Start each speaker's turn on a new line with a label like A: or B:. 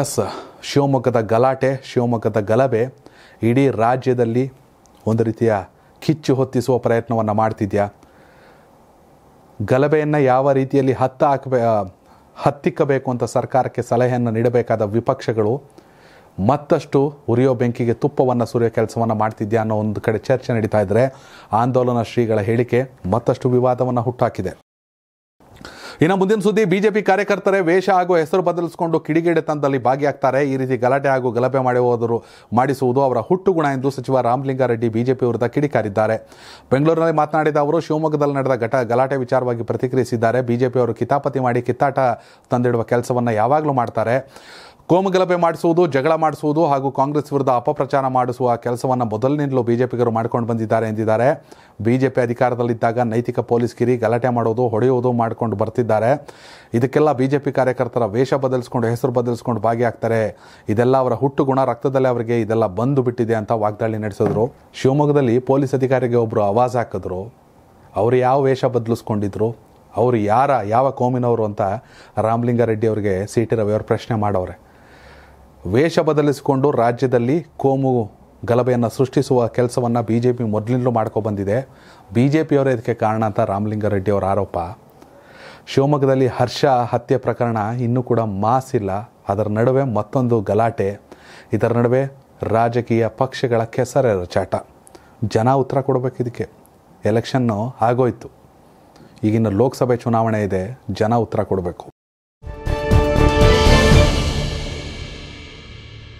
A: S ಶಿವಮೊಗ್ಗದ ಗಲಾಟೆ ಶಿವಮೊಗ್ಗದ ಗಲಭೆ ಇಡೀ ರಾಜ್ಯದಲ್ಲಿ ಒಂದು ರೀತಿಯ ಕಿಚ್ಚು ಹೊತ್ತಿಸುವ ಪ್ರಯತ್ನವನ್ನು ಮಾಡ್ತಿದ್ಯಾ ಗಲಭೆಯನ್ನು ಯಾವ ರೀತಿಯಲ್ಲಿ ಹತ್ತ ಹಾಕಬೇ ಹತ್ತಿಕ್ಕಬೇಕು ಅಂತ ಸರ್ಕಾರಕ್ಕೆ ಸಲಹೆಯನ್ನು ನೀಡಬೇಕಾದ ವಿಪಕ್ಷಗಳು ಮತ್ತಷ್ಟು ಉರಿಯೋ ಬೆಂಕಿಗೆ ತುಪ್ಪವನ್ನು ಸುರಿಯೋ ಕೆಲಸವನ್ನು ಮಾಡ್ತಿದ್ಯಾ ಅನ್ನೋ ಒಂದು ಕಡೆ ಚರ್ಚೆ ನಡೀತಾ ಇದ್ದರೆ ಆಂದೋಲನ ಶ್ರೀಗಳ ಹೇಳಿಕೆ ಮತ್ತಷ್ಟು ವಿವಾದವನ್ನು ಹುಟ್ಟಾಕಿದೆ ಇನ್ನು ಮುಂದಿನ ಸುದ್ದಿ ಬಿಜೆಪಿ ಕಾರ್ಯಕರ್ತರೇ ವೇಷ ಹಾಗೂ ಹೆಸರು ಬದಲಿಸಿಕೊಂಡು ತಂದಲ್ಲಿ ಭಾಗಿಯಾಗ್ತಾರೆ ಈ ರೀತಿ ಗಲಾಟೆ ಹಾಗೂ ಗಲಭೆ ಮಾಡುವುದರು ಮಾಡಿಸುವುದು ಅವರ ಹುಟ್ಟುಗುಣ ಎಂದು ಸಚಿವ ರಾಮಲಿಂಗಾರೆಡ್ಡಿ ಬಿಜೆಪಿ ವಿರುದ್ಧ ಕಿಡಿಕಾರಿದ್ದಾರೆ ಬೆಂಗಳೂರಿನಲ್ಲಿ ಮಾತನಾಡಿದ ಅವರು ಶಿವಮೊಗ್ಗದಲ್ಲಿ ನಡೆದ ಘಟ ಗಲಾಟೆ ವಿಚಾರವಾಗಿ ಪ್ರತಿಕ್ರಿಯಿಸಿದ್ದಾರೆ ಬಿಜೆಪಿಯವರು ಕಿತಾಪತಿ ಮಾಡಿ ಕಿತ್ತಾಟ ತಂದಿಡುವ ಕೆಲಸವನ್ನು ಯಾವಾಗಲೂ ಮಾಡ್ತಾರೆ ಕೋಮು ಗಲಭೆ ಮಾಡಿಸುವುದು ಜಗಳ ಮಾಡಿಸುವುದು ಹಾಗೂ ಕಾಂಗ್ರೆಸ್ ವಿರುದ್ಧ ಅಪಪ್ರಚಾರ ಮಾಡಿಸುವ ಕೆಲಸವನ್ನು ಮೊದಲಿನಿಂದಲೂ ಬಿಜೆಪಿಗರು ಮಾಡ್ಕೊಂಡು ಬಂದಿದ್ದಾರೆ ಎಂದಿದ್ದಾರೆ ಬಿಜೆಪಿ ಅಧಿಕಾರದಲ್ಲಿದ್ದಾಗ ನೈತಿಕ ಪೊಲೀಸ್ ಕಿರಿ ಗಲಾಟೆ ಮಾಡೋದು ಹೊಡೆಯುವುದು ಮಾಡಿಕೊಂಡು ಬರ್ತಿದ್ದಾರೆ ಇದಕ್ಕೆಲ್ಲ ಬಿಜೆಪಿ ಕಾರ್ಯಕರ್ತರ ವೇಷ ಬದಲಿಸ್ಕೊಂಡು ಹೆಸರು ಬದಲಿಸ್ಕೊಂಡು ಭಾಗಿಯಾಗ್ತಾರೆ ಇದೆಲ್ಲ ಅವರ ಹುಟ್ಟು ಗುಣ ರಕ್ತದಲ್ಲೇ ಅವರಿಗೆ ಇದೆಲ್ಲ ಬಂದು ಬಿಟ್ಟಿದೆ ಅಂತ ವಾಗ್ದಾಳಿ ನಡೆಸಿದ್ರು ಶಿವಮೊಗ್ಗದಲ್ಲಿ ಪೊಲೀಸ್ ಅಧಿಕಾರಿಗೆ ಒಬ್ಬರು ಆವಾಜ್ ಹಾಕಿದ್ರು ಅವರು ಯಾವ ವೇಷ ಬದಲಿಸ್ಕೊಂಡಿದ್ರು ಅವರು ಯಾರ ಯಾವ ಕೋಮಿನವರು ಅಂತ ರಾಮಲಿಂಗಾರೆಡ್ಡಿ ಅವರಿಗೆ ಸಿ ಟಿ ರವಿ ಪ್ರಶ್ನೆ ಮಾಡವ್ರೆ ವೇಷ ಬದಲಿಸಿಕೊಂಡು ರಾಜ್ಯದಲ್ಲಿ ಕೋಮು ಗಲಭೆಯನ್ನು ಸೃಷ್ಟಿಸುವ ಕೆಲಸವನ್ನು ಬಿ ಜೆ ಪಿ ಮೊದಲಿಂದಲೂ ಮಾಡ್ಕೊಬಂದಿದೆ ಬಿ ಜೆ ಪಿಯವರೇ ಇದಕ್ಕೆ ಕಾರಣ ಅಂತ ಅವರ ಆರೋಪ ಶಿವಮೊಗ್ಗದಲ್ಲಿ ಹರ್ಷ ಹತ್ಯೆ ಪ್ರಕರಣ ಇನ್ನೂ ಕೂಡ ಮಾಸಿಲ್ಲ ಅದರ ನಡುವೆ ಮತ್ತೊಂದು ಗಲಾಟೆ ಇದರ ನಡುವೆ ರಾಜಕೀಯ ಪಕ್ಷಗಳ ಕೆಸರೆ ಚಾಟ ಜನ ಉತ್ತರ ಕೊಡಬೇಕು ಇದಕ್ಕೆ ಎಲೆಕ್ಷನ್ನು ಆಗೋಯ್ತು ಈಗಿನ ಲೋಕಸಭೆ ಚುನಾವಣೆ ಇದೆ ಜನ ಉತ್ತರ ಕೊಡಬೇಕು